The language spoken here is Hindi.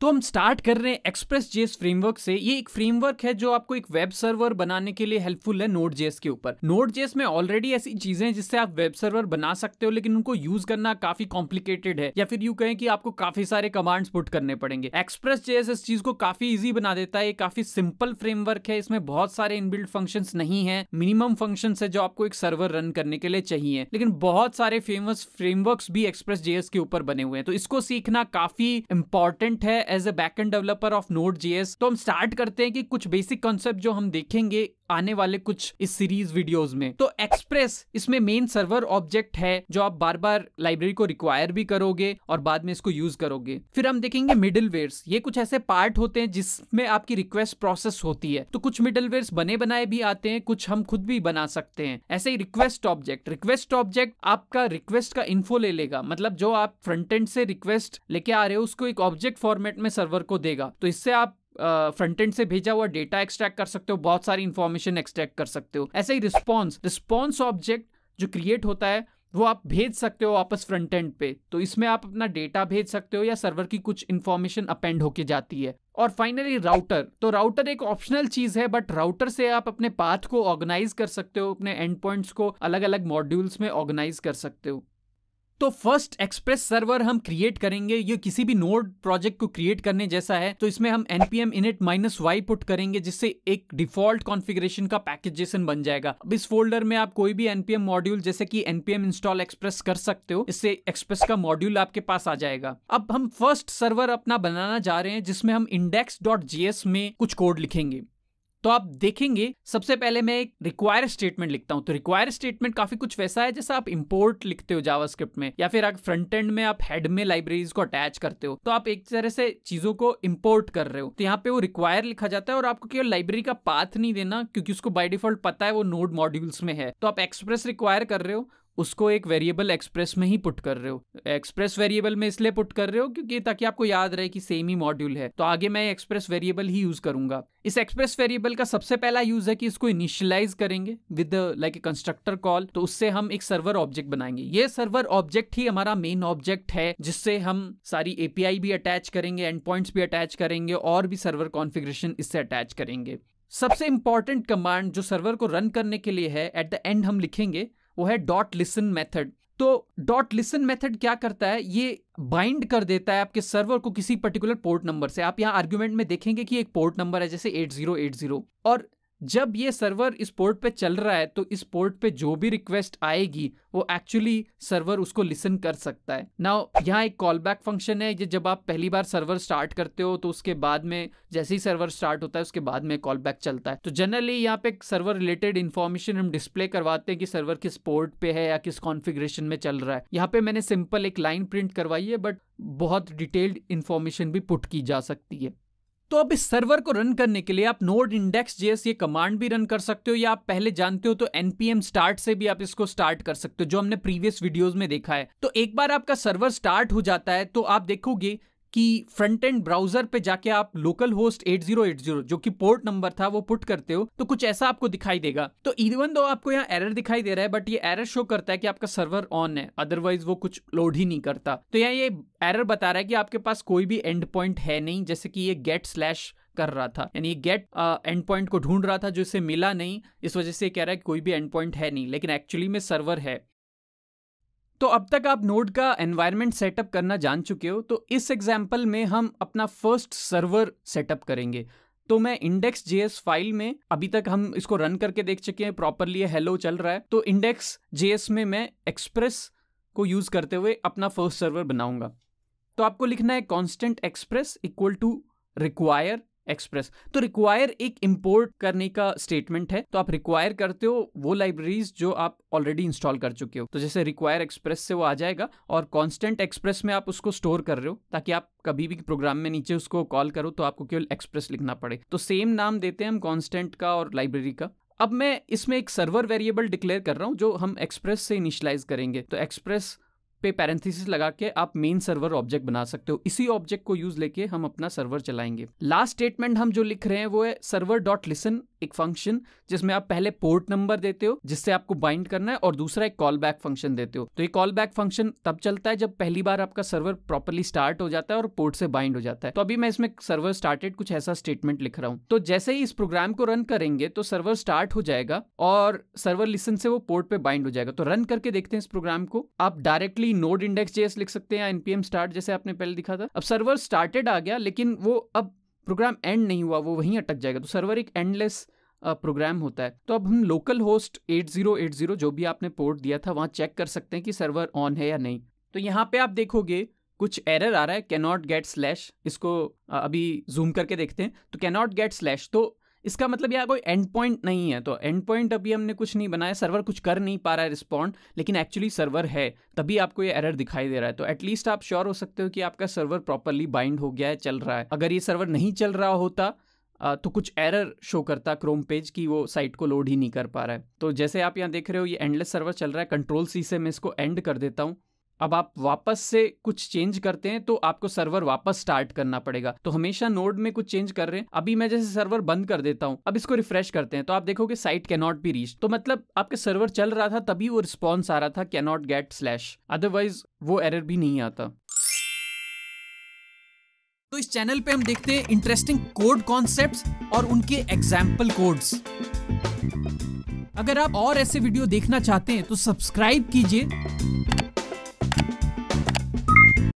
तो हम स्टार्ट कर रहे हैं एक्सप्रेस जेस फ्रेमवर्क से ये एक फ्रेमवर्क है जो आपको एक वेब सर्वर बनाने के लिए हेल्पफुल है नोट जेस के ऊपर नोट जेस में ऑलरेडी ऐसी चीजें हैं जिससे आप वेब सर्वर बना सकते हो लेकिन उनको यूज करना काफी कॉम्प्लिकेटेड है या फिर यू कहें कि आपको काफी सारे कमांड्स पुट करने पड़ेंगे एक्सप्रेस जेस इस चीज को काफी ईजी बना देता है काफी सिंपल फ्रेमवर्क है इसमें बहुत सारे इनबिल्ड फंक्शन नहीं है मिनिमम फंक्शन है जो आपको एक सर्वर रन करने के लिए चाहिए लेकिन बहुत सारे फेमस फ्रेमवर्क भी एक्सप्रेस जेएस के ऊपर बने हुए हैं तो इसको सीखना काफी इंपॉर्टेंट है as a back end developer of node JS तो हम स्टार्ट करते हैं कि कुछ बेसिक कॉन्सेप्ट जो हम देखेंगे आने वाले कुछ इस सीरीज वीडियोस में तो एक्सप्रेस इसमें मेन सर्वर ऑब्जेक्ट है जो आप बार बार लाइब्रेरी को रिक्वायर भी करोगे और बाद में इसको यूज करोगे फिर हम देखेंगे मिडिल ये कुछ ऐसे पार्ट होते हैं जिसमें आपकी रिक्वेस्ट प्रोसेस होती है तो कुछ मिडिल बने बनाए भी आते हैं कुछ हम खुद भी बना सकते हैं ऐसे ही रिक्वेस्ट ऑब्जेक्ट रिक्वेस्ट ऑब्जेक्ट आपका रिक्वेस्ट का इन्फो ले लेगा मतलब जो आप फ्रंट एंड से रिक्वेस्ट लेके आ रहे हो उसको एक ऑब्जेक्ट फॉर्मेट में सर्वर को देगा तो इससे आप फ्रंट एंड से भेजा हुआ डेटा एक्सट्रैक्ट कर सकते हो बहुत सारी इंफॉर्मेशन एक्सट्रैक्ट कर सकते हो ऐसे ही रिस्पॉन्स रिस्पॉन्स ऑब्जेक्ट जो क्रिएट होता है वो आप भेज सकते हो वापस फ्रंट एंड पे तो इसमें आप अपना डेटा भेज सकते हो या सर्वर की कुछ इन्फॉर्मेशन अपेंड होके जाती है और फाइनली राउटर तो राउटर एक ऑप्शनल चीज है बट राउटर से आप अपने पाथ को ऑर्गेनाइज कर सकते हो अपने एंड पॉइंट्स को अलग अलग मॉड्यूल्स में ऑर्गेनाइज कर सकते हो तो फर्स्ट एक्सप्रेस सर्वर हम क्रिएट करेंगे ये किसी भी नोड प्रोजेक्ट को क्रिएट करने जैसा है तो इसमें हम npm init minus Y put करेंगे जिससे एक डिफॉल्ट कॉन्फ़िगरेशन का पैकेजेशन बन जाएगा अब इस फोल्डर में आप कोई भी npm मॉड्यूल जैसे कि npm इंस्टॉल एक्सप्रेस कर सकते हो इससे एक्सप्रेस का मॉड्यूल आपके पास आ जाएगा अब हम फर्स्ट सर्वर अपना बनाना जा रहे हैं जिसमें हम इंडेक्स में कुछ कोड लिखेंगे तो आप देखेंगे सबसे पहले मैं एक रिक्वायर स्टेटमेंट लिखता हूँ तो रिक्वायर स्टेटमेंट काफी कुछ वैसा है जैसा आप इंपोर्ट लिखते हो जावास्क्रिप्ट में या फिर आप फ्रंट एंड में आप हेड में लाइब्रेरीज को अटैच करते हो तो आप एक तरह से चीजों को इम्पोर्ट कर रहे हो तो यहाँ पे वो रिक्वायर लिखा जाता है और आपको केवल लाइब्रेरी का पाथ नहीं देना क्योंकि उसको बाय डिफॉल्ट पता है वो नोड मॉड्यूल्स में है तो आप एक्सप्रेस रिक्वायर कर रहे हो उसको एक वेरिएबल एक्सप्रेस में ही पुट कर रहे हो एक्सप्रेस वेरिएबल में इसलिए पुट कर रहे हो क्योंकि ताकि आपको याद रहे कि सेम ही मॉड्यूल है तो आगे मैं एक्सप्रेस वेरिएबल ही यूज करूंगा इस एक्सप्रेस वेरिएबल का सबसे पहला यूज है कि इसको इनिशियलाइज करेंगे with like a constructor call तो उससे हम एक सर्वर ऑब्जेक्ट बनाएंगे ये सर्वर ऑब्जेक्ट ही हमारा मेन ऑब्जेक्ट है जिससे हम सारी एपीआई भी अटैच करेंगे एंड पॉइंट्स भी अटैच करेंगे और भी सर्वर कॉन्फिग्रेशन इससे अटैच करेंगे सबसे इंपॉर्टेंट कमांड जो सर्वर को रन करने के लिए है एट द एंड हम लिखेंगे वो है डॉट लिसन मेथड तो डॉट लिसन मेथड क्या करता है ये बाइंड कर देता है आपके सर्वर को किसी पर्टिकुलर पोर्ट नंबर से आप यहाँ आर्ग्यूमेंट में देखेंगे कि एक पोर्ट नंबर है जैसे 8080 और जब ये सर्वर इस पोर्ट पे चल रहा है तो इस पोर्ट पे जो भी रिक्वेस्ट आएगी वो एक्चुअली सर्वर उसको लिसन कर सकता है ना यहाँ एक कॉल बैक फंक्शन है ये जब आप पहली बार सर्वर स्टार्ट करते हो तो उसके बाद में जैसे ही सर्वर स्टार्ट होता है उसके बाद में कॉल बैक चलता है तो जनरली यहाँ पे सर्वर रिलेटेड इन्फॉर्मेशन हम डिस्प्ले करवाते हैं कि सर्वर किस पोर्ट पे है या किस कॉन्फिग्रेशन में चल रहा है यहाँ पे मैंने सिंपल एक लाइन प्रिंट करवाई है बट बहुत डिटेल्ड इन्फॉर्मेशन भी पुट की जा सकती है तो अब इस सर्वर को रन करने के लिए आप नोड इंडेक्स जेएस ये कमांड भी रन कर सकते हो या आप पहले जानते हो तो एनपीएम स्टार्ट से भी आप इसको स्टार्ट कर सकते हो जो हमने प्रीवियस वीडियोस में देखा है तो एक बार आपका सर्वर स्टार्ट हो जाता है तो आप देखोगे कि फ्रंट एंड ब्राउजर पे जाके आप लोकल होस्ट 8080 जो कि पोर्ट नंबर था वो पुट करते हो तो कुछ ऐसा आपको दिखाई देगा तो इवन दो आपको यहाँ एरर दिखाई दे रहा है बट ये एरर शो करता है कि आपका सर्वर ऑन है अदरवाइज वो कुछ लोड ही नहीं करता तो यहाँ ये एरर बता रहा है कि आपके पास कोई भी एंड पॉइंट है नहीं जैसे कि ये गेट स्लैश कर रहा था यानी गेट एंड पॉइंट को ढूंढ रहा था जो इसे मिला नहीं इस वजह से कह रहा है कोई भी एंड पॉइंट है नहीं लेकिन एक्चुअली में सर्वर है तो अब तक आप नोड का एनवायरनमेंट सेटअप करना जान चुके हो तो इस एग्जाम्पल में हम अपना फर्स्ट सर्वर सेटअप करेंगे तो मैं इंडेक्स जेएस फाइल में अभी तक हम इसको रन करके देख चुके हैं प्रॉपरली हेलो चल रहा है तो इंडेक्स जेएस में मैं एक्सप्रेस को यूज करते हुए अपना फर्स्ट सर्वर बनाऊंगा तो आपको लिखना है constant express equal to require express तो रिक्वायर एक इंपोर्ट करने का स्टेटमेंट है तो आप रिक्वायर करते हो वो लाइब्रेरीज जो आप ऑलरेडी इंस्टॉल कर चुके हो तो जैसे रिक्वायर एक्सप्रेस से वो आ जाएगा और कॉन्स्टेंट एक्सप्रेस में आप उसको स्टोर कर रहे हो ताकि आप कभी भी प्रोग्राम में नीचे उसको कॉल करो तो आपको केवल एक्सप्रेस लिखना पड़े तो सेम नाम देते हैं हम कॉन्स्टेंट का और लाइब्रेरी का अब मैं इसमें एक सर्वर वेरिएबल डिक्लेयर कर रहा हूँ जो हम एक्सप्रेस से इनिशलाइज करेंगे तो एक्सप्रेस पे पैरेंथिस लगा के आप मेन सर्वर ऑब्जेक्ट बना सकते हो इसी ऑब्जेक्ट को यूज लेके हम अपना सर्वर चलाएंगे लास्ट स्टेटमेंट हम जो लिख रहे हैं वो है सर्वर डॉट लिसन एक फंक्शन जिसमें आप पहले पोर्ट नंबर देते हो जिससे आपको बाइंड करना है और दूसरा एक कॉल बैक फंक्शन देते हो तो ये कॉल बैक फंक्शन तब चलता है जब पहली बार आपका सर्वर प्रॉपरली स्टार्ट हो जाता है और पोर्ट से बाइंड हो जाता है तो अभी मैं इसमें सर्वर स्टार्टेड कुछ ऐसा स्टेटमेंट लिख रहा हूँ तो जैसे ही इस प्रोग्राम को रन करेंगे तो सर्वर स्टार्ट हो जाएगा और सर्वर लिसन से वो पोर्ट पे बाइंड हो जाएगा तो रन करके देखते हैं इस प्रोग्राम को आप directly similarly node index JS लिख सकते हैं या एनपीएम स्टार्ट जैसे आपने पहले दिखा था अब सर्वर स्टार्टेड आ गया लेकिन वो अब प्रोग्राम एंड नहीं हुआ वो वहीं अटक जाएगा तो सर्वर एक एंडलेस प्रोग्राम होता है तो अब हम लोकल होस्ट 8080 जो भी आपने पोर्ट दिया था वहाँ चेक कर सकते हैं कि सर्वर ऑन है या नहीं तो यहाँ पे आप देखोगे कुछ एरर आ रहा है कैनॉट गेट स्लैश इसको अभी जूम करके देखते हैं तो कैनॉट गेट स्लैश तो इसका मतलब यहाँ कोई एंड पॉइंट नहीं है तो एंड पॉइंट अभी हमने कुछ नहीं बनाया सर्वर कुछ कर नहीं पा रहा है रिस्पॉन्ड लेकिन एक्चुअली सर्वर है तभी आपको ये एरर दिखाई दे रहा है तो एटलीस्ट आप श्योर हो सकते हो कि आपका सर्वर प्रॉपरली बाइंड हो गया है चल रहा है अगर ये सर्वर नहीं चल रहा होता तो कुछ एरर शो करता क्रोम पेज कि वो साइट को लोड ही नहीं कर पा रहा है तो जैसे आप यहाँ देख रहे हो ये एंडलेस सर्वर चल रहा है कंट्रोल सी से मैं इसको एंड कर देता हूँ अब आप वापस से कुछ चेंज करते हैं तो आपको सर्वर वापस स्टार्ट करना पड़ेगा तो हमेशा नोड में कुछ चेंज कर रहे हैं अभी मैं जैसे सर्वर बंद कर देता हूं अब इसको रिफ्रेश करते हैं तो आप देखोगे साइट कैनॉट बी रीच तो मतलब आपके सर्वर चल रहा था तभी वो रिस्पॉन्स आ रहा था कैनॉट गेट स्लैश अदरवाइज वो एरर भी नहीं आता तो इस चैनल पे हम देखते हैं इंटरेस्टिंग कोड कॉन्सेप्ट्स और उनके एग्जाम्पल कोड्स अगर आप और ऐसे वीडियो देखना चाहते हैं तो सब्सक्राइब कीजिए